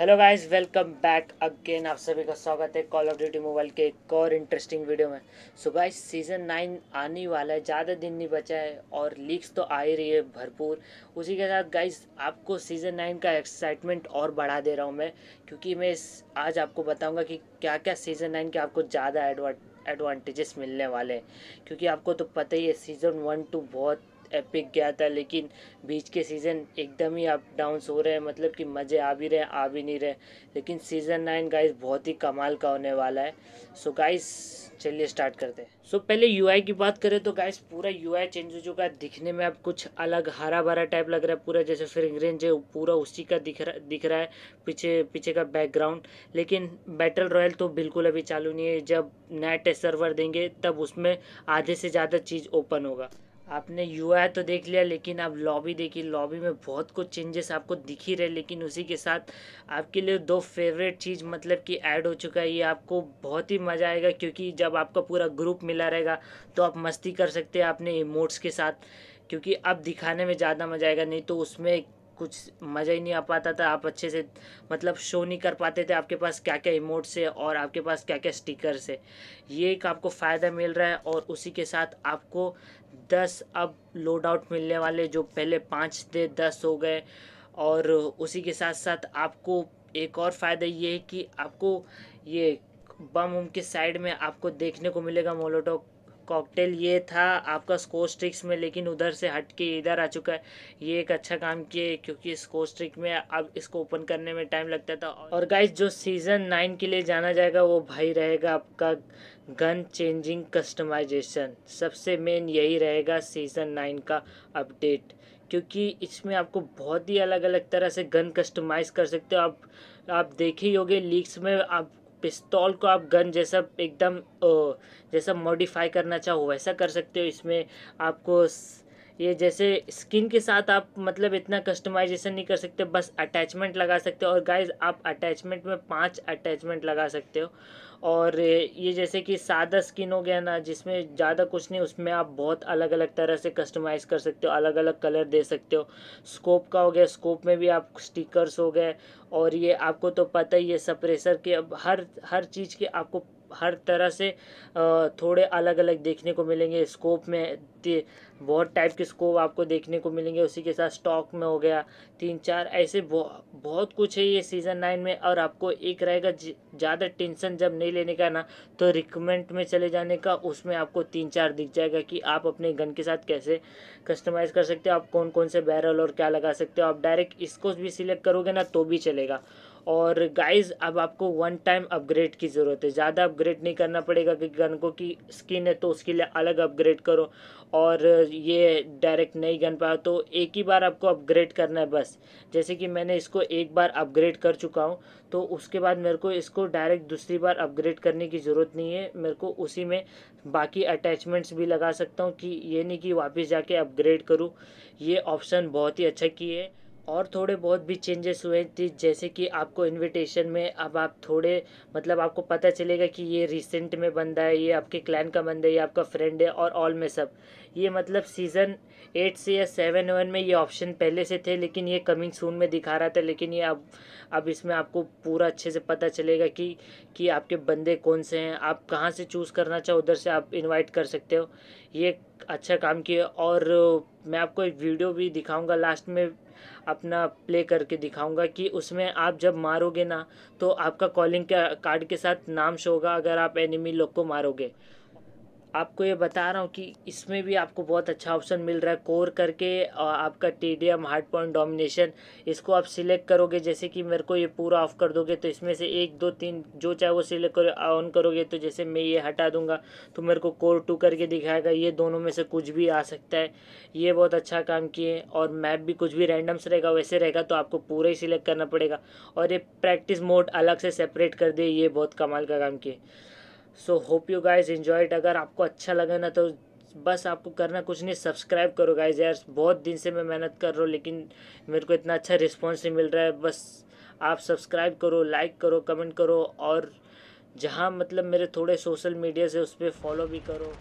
hello guys welcome back again आप सभी का स्वागत है कॉल ऑफ ड्यूटी मोबाइल के एक और इंटरेस्टिंग वीडियो में सो गाइस सीज़न नाइन आने वाला है ज़्यादा दिन नहीं बचा है और लीक्स तो आ ही रही है भरपूर उसी के साथ गाइस आपको सीज़न नाइन का एक्साइटमेंट और बढ़ा दे रहा हूँ मैं क्योंकि मैं आज आपको बताऊँगा कि क्या क्या सीज़न नाइन के आपको ज़्यादा एडवांटेजेस मिलने वाले हैं क्योंकि आपको तो पता ही है सीज़न वन टू बहुत एपिक गया था लेकिन बीच के सीज़न एकदम ही अप डाउन हो रहे हैं मतलब कि मज़े आ भी रहे आ भी नहीं रहे लेकिन सीज़न नाइन गाइस बहुत ही कमाल का होने वाला है सो गाइस चलिए स्टार्ट करते हैं सो पहले यूआई की बात करें तो गाइस पूरा यूआई चेंज हो चुका है दिखने में अब कुछ अलग हरा भरा टाइप लग रहा है पूरा जैसे रेंज है पूरा उसी का दिख रहा दिख रहा है पीछे पीछे का बैकग्राउंड लेकिन बैटल रॉयल तो बिल्कुल अभी चालू नहीं है जब नया टेस्ट सर्वर देंगे तब उसमें आधे से ज़्यादा चीज़ ओपन होगा आपने यू तो देख लिया लेकिन आप लॉबी देखिए लॉबी में बहुत कुछ चेंजेस आपको दिख ही रहे लेकिन उसी के साथ आपके लिए दो फेवरेट चीज़ मतलब कि ऐड हो चुका है ये आपको बहुत ही मज़ा आएगा क्योंकि जब आपका पूरा ग्रुप मिला रहेगा तो आप मस्ती कर सकते हैं अपने इमोट्स के साथ क्योंकि अब दिखाने में ज़्यादा मज़ा आएगा नहीं तो उसमें कुछ मज़ा ही नहीं आ पाता था आप अच्छे से मतलब शो नहीं कर पाते थे आपके पास क्या क्या इमोट्स है और आपके पास क्या क्या स्टिकर्स है ये एक आपको फ़ायदा मिल रहा है और उसी के साथ आपको दस अब लोड आउट मिलने वाले जो पहले पाँच थे दस हो गए और उसी के साथ साथ आपको एक और फ़ायदा ये है कि आपको ये बम उम के साइड में आपको देखने को मिलेगा मोलोटो कॉकटेल ये था आपका स्कोर ट्रिक्स में लेकिन उधर से हट के इधर आ चुका है ये एक अच्छा काम किए क्योंकि स्कोर ट्रिक में अब इसको ओपन करने में टाइम लगता था और गाइज जो सीज़न नाइन के लिए जाना जाएगा वो भाई रहेगा आपका गन चेंजिंग कस्टमाइजेशन सबसे मेन यही रहेगा सीज़न नाइन का अपडेट क्योंकि इसमें आपको बहुत ही अलग अलग तरह से गन कस्टमाइज़ कर सकते हो आप आप देखे ही होगे लीक्स में आप पिस्तौल को आप गन जैसा एकदम जैसा मॉडिफाई करना चाहो वैसा कर सकते हो इसमें आपको ये जैसे स्किन के साथ आप मतलब इतना कस्टमाइजेशन नहीं कर सकते बस अटैचमेंट लगा सकते हो और गाइज आप अटैचमेंट में पांच अटैचमेंट लगा सकते हो और ये जैसे कि सादा स्किन हो गया ना जिसमें ज़्यादा कुछ नहीं उसमें आप बहुत अलग अलग तरह से कस्टमाइज़ कर सकते हो अलग अलग कलर दे सकते हो स्कोप का हो गया स्कोप में भी आप स्टिकर्स हो गए और ये आपको तो पता ही है सप्रेसर के अब हर हर चीज़ के आपको हर तरह से थोड़े अलग अलग देखने को मिलेंगे स्कोप में बहुत टाइप के स्कोप आपको देखने को मिलेंगे उसी के साथ स्टॉक में हो गया तीन चार ऐसे बहुत कुछ है ये सीज़न नाइन में और आपको एक रहेगा ज़्यादा टेंशन जब नहीं लेने का ना तो रिकमेंड में चले जाने का उसमें आपको तीन चार दिख जाएगा कि आप अपने गन के साथ कैसे कस्टमाइज़ कर सकते हो आप कौन कौन से बैरल और क्या लगा सकते हो आप डायरेक्ट इसको भी सिलेक्ट करोगे ना तो भी चले मिलेगा और गाइस अब आपको वन टाइम अपग्रेड की ज़रूरत है ज़्यादा अपग्रेड नहीं करना पड़ेगा कि गन को की स्किन है तो उसके लिए अलग अपग्रेड करो और ये डायरेक्ट नहीं गन पाओ तो एक ही बार आपको अपग्रेड करना है बस जैसे कि मैंने इसको एक बार अपग्रेड कर चुका हूँ तो उसके बाद मेरे को इसको डायरेक्ट दूसरी बार अपग्रेड करने की ज़रूरत नहीं है मेरे को उसी में बाकी अटैचमेंट्स भी लगा सकता हूँ कि ये नहीं कि वापस जाके अपग्रेड करूँ ये ऑप्शन बहुत ही अच्छा की है और थोड़े बहुत भी चेंजेस हुए थे जैसे कि आपको इनविटेशन में अब आप थोड़े मतलब आपको पता चलेगा कि ये रिसेंट में बंदा है ये आपके क्लैन का बंदा है ये आपका फ्रेंड है और ऑल में सब ये मतलब सीज़न एट से या सेवन वन में ये ऑप्शन पहले से थे लेकिन ये कमिंग सून में दिखा रहा था लेकिन ये अब अब इसमें आपको पूरा अच्छे से पता चलेगा कि कि आपके बंदे कौन से हैं आप कहाँ से चूज़ करना चाहो उधर से आप इनवाइट कर सकते हो ये अच्छा काम किया और मैं आपको एक वीडियो भी दिखाऊंगा लास्ट में अपना प्ले करके दिखाऊंगा कि उसमें आप जब मारोगे ना तो आपका कॉलिंग कार्ड के साथ नाम शो होगा अगर आप एनिमी लोग को मारोगे आपको ये बता रहा हूँ कि इसमें भी आपको बहुत अच्छा ऑप्शन मिल रहा है कोर करके और आपका एम हार्ड पॉइंट डोमिनेशन इसको आप सिलेक्ट करोगे जैसे कि मेरे को ये पूरा ऑफ कर दोगे तो इसमें से एक दो तीन जो चाहे वो सिलेक्ट करो ऑन करोगे तो जैसे मैं ये हटा दूंगा तो मेरे को कोर टू करके दिखाएगा ये दोनों में से कुछ भी आ सकता है ये बहुत अच्छा काम किए और मैप भी कुछ भी रैंडम्स रहेगा वैसे रहेगा तो आपको पूरा ही सिलेक्ट करना पड़ेगा और ये प्रैक्टिस मोड अलग से सेपरेट कर दिए ये बहुत कमाल का काम किए so hope you guys enjoy अगर आपको अच्छा लगे ना तो बस आपको करना कुछ नहीं सब्सक्राइब करो गाइज यार बहुत दिन से मैं मेहनत कर रहा हूँ लेकिन मेरे को इतना अच्छा रिस्पॉन्स नहीं मिल रहा है बस आप सब्सक्राइब करो लाइक करो कमेंट करो और जहाँ मतलब मेरे थोड़े सोशल मीडिया से उस पर फॉलो भी करो